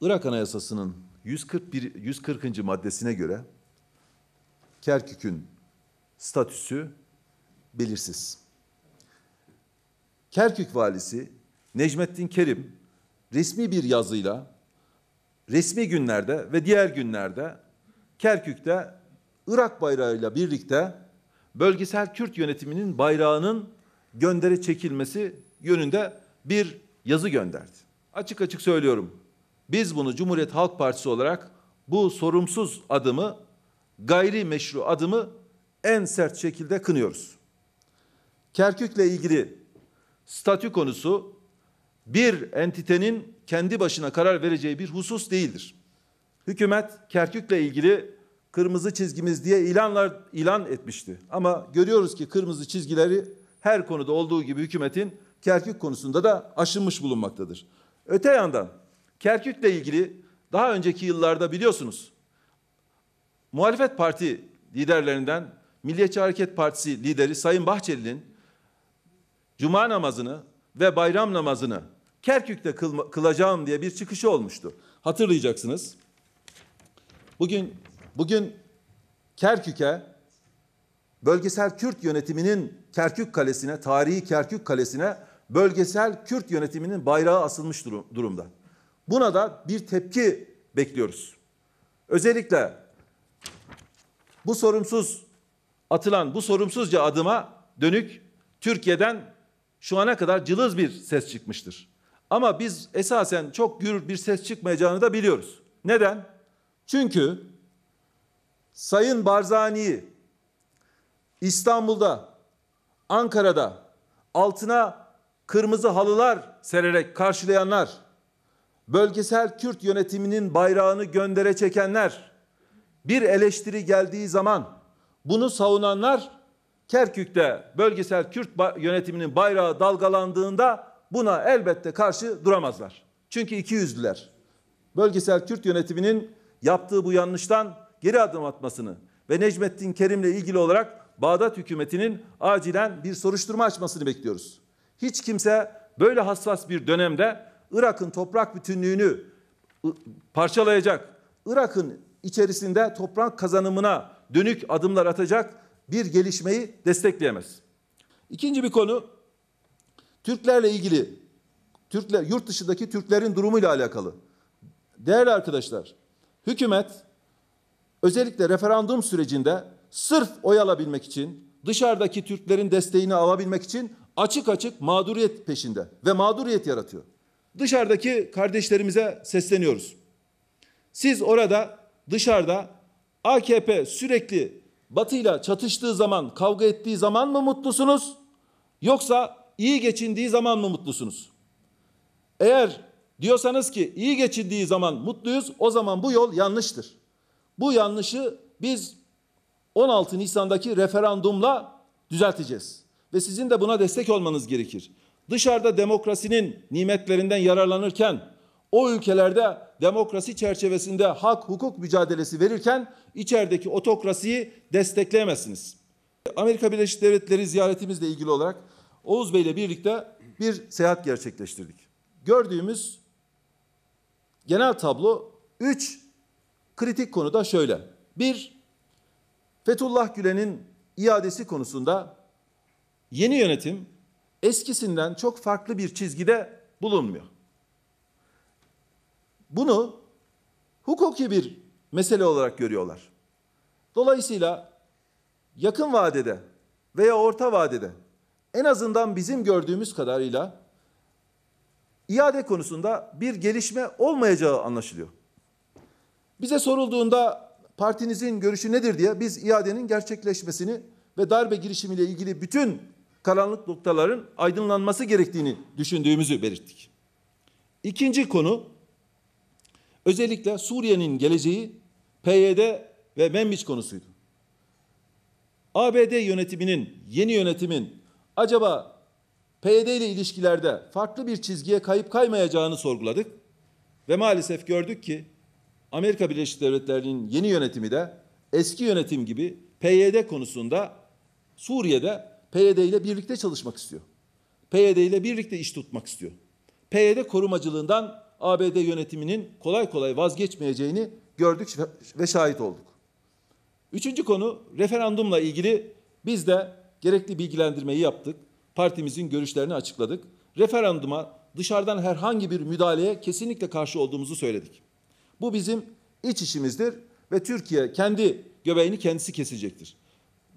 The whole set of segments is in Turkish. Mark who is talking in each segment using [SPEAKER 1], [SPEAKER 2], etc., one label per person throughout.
[SPEAKER 1] Irak Anayasası'nın 141 140. maddesine göre Kerkük'ün statüsü belirsiz. Kerkük valisi Necmettin Kerim resmi bir yazıyla resmi günlerde ve diğer günlerde Kerkük'te Irak bayrağıyla birlikte bölgesel Kürt yönetiminin bayrağının gönderi çekilmesi yönünde bir yazı gönderdi. Açık açık söylüyorum. Biz bunu Cumhuriyet Halk Partisi olarak bu sorumsuz adımı, gayri meşru adımı en sert şekilde kınıyoruz. Kerkük'le ilgili statü konusu bir entitenin kendi başına karar vereceği bir husus değildir. Hükümet Kerkük'le ilgili kırmızı çizgimiz diye ilanlar ilan etmişti. Ama görüyoruz ki kırmızı çizgileri her konuda olduğu gibi hükümetin Kerkük konusunda da aşınmış bulunmaktadır. Öte yandan Kerkük'le ilgili daha önceki yıllarda biliyorsunuz muhalefet parti liderlerinden Milliyetçi Hareket Partisi lideri Sayın Bahçeli'nin cuma namazını ve bayram namazını Kerkük'te kılacağım diye bir çıkışı olmuştu. Hatırlayacaksınız. Bugün bugün Kerkük'e bölgesel Kürt yönetiminin Kerkük Kalesi'ne, tarihi Kerkük Kalesi'ne bölgesel Kürt yönetiminin bayrağı asılmış durum, durumda. Buna da bir tepki bekliyoruz. Özellikle bu sorumsuz atılan bu sorumsuzca adıma dönük Türkiye'den şu ana kadar cılız bir ses çıkmıştır. Ama biz esasen çok gür bir ses çıkmayacağını da biliyoruz. Neden? Çünkü Sayın Barzani'yi İstanbul'da, Ankara'da altına kırmızı halılar sererek karşılayanlar bölgesel Kürt yönetiminin bayrağını göndere çekenler, bir eleştiri geldiği zaman bunu savunanlar Kerkük'te bölgesel Kürt yönetiminin bayrağı dalgalandığında buna elbette karşı duramazlar. Çünkü iki yüzlüler. Bölgesel Kürt yönetiminin yaptığı bu yanlıştan geri adım atmasını ve Necmettin Kerim'le ilgili olarak Bağdat hükümetinin acilen bir soruşturma açmasını bekliyoruz. Hiç kimse böyle hassas bir dönemde Irak'ın toprak bütünlüğünü parçalayacak, Irak'ın içerisinde toprak kazanımına dönük adımlar atacak bir gelişmeyi destekleyemez. İkinci bir konu Türklerle ilgili, Türkler yurt dışındaki Türklerin durumuyla alakalı. Değerli arkadaşlar, hükümet özellikle referandum sürecinde sırf oy alabilmek için, dışarıdaki Türklerin desteğini alabilmek için açık açık mağduriyet peşinde ve mağduriyet yaratıyor dışarıdaki kardeşlerimize sesleniyoruz. Siz orada dışarıda AKP sürekli Batı'yla çatıştığı zaman, kavga ettiği zaman mı mutlusunuz? Yoksa iyi geçindiği zaman mı mutlusunuz? Eğer diyorsanız ki iyi geçindiği zaman mutluyuz, o zaman bu yol yanlıştır. Bu yanlışı biz 16 Nisan'daki referandumla düzelteceğiz. Ve sizin de buna destek olmanız gerekir dışarıda demokrasinin nimetlerinden yararlanırken o ülkelerde demokrasi çerçevesinde hak hukuk mücadelesi verirken içerideki otokrasiyi destekleyemezsiniz. Amerika Birleşik Devletleri ziyaretimizle ilgili olarak Oğuz Bey ile birlikte bir seyahat gerçekleştirdik. Gördüğümüz genel tablo üç kritik konuda şöyle. Bir, Fethullah Gülen'in iadesi konusunda yeni yönetim eskisinden çok farklı bir çizgide bulunmuyor. Bunu hukuki bir mesele olarak görüyorlar. Dolayısıyla yakın vadede veya orta vadede en azından bizim gördüğümüz kadarıyla iade konusunda bir gelişme olmayacağı anlaşılıyor. Bize sorulduğunda partinizin görüşü nedir diye biz iadenin gerçekleşmesini ve darbe girişimiyle ilgili bütün karanlık noktaların aydınlanması gerektiğini düşündüğümüzü belirttik. İkinci konu özellikle Suriye'nin geleceği PYD ve Membiç konusuydu. ABD yönetiminin, yeni yönetimin acaba PYD ile ilişkilerde farklı bir çizgiye kayıp kaymayacağını sorguladık ve maalesef gördük ki Amerika Birleşik Devletleri'nin yeni yönetimi de eski yönetim gibi PYD konusunda Suriye'de PYD e ile birlikte çalışmak istiyor. PYD e ile birlikte iş tutmak istiyor. PYD e korumacılığından ABD yönetiminin kolay kolay vazgeçmeyeceğini gördük ve şahit olduk. Üçüncü konu referandumla ilgili biz de gerekli bilgilendirmeyi yaptık. Partimizin görüşlerini açıkladık. Referanduma dışarıdan herhangi bir müdahaleye kesinlikle karşı olduğumuzu söyledik. Bu bizim iç işimizdir ve Türkiye kendi göbeğini kendisi kesecektir.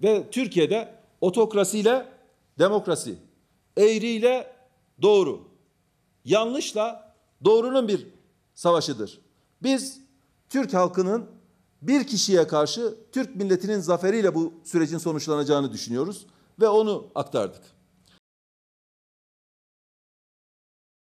[SPEAKER 1] Ve Türkiye'de Otokrasiyle demokrasi, eğriyle doğru, yanlışla doğrunun bir savaşıdır. Biz Türk halkının bir kişiye karşı Türk milletinin zaferiyle bu sürecin sonuçlanacağını düşünüyoruz ve onu aktardık.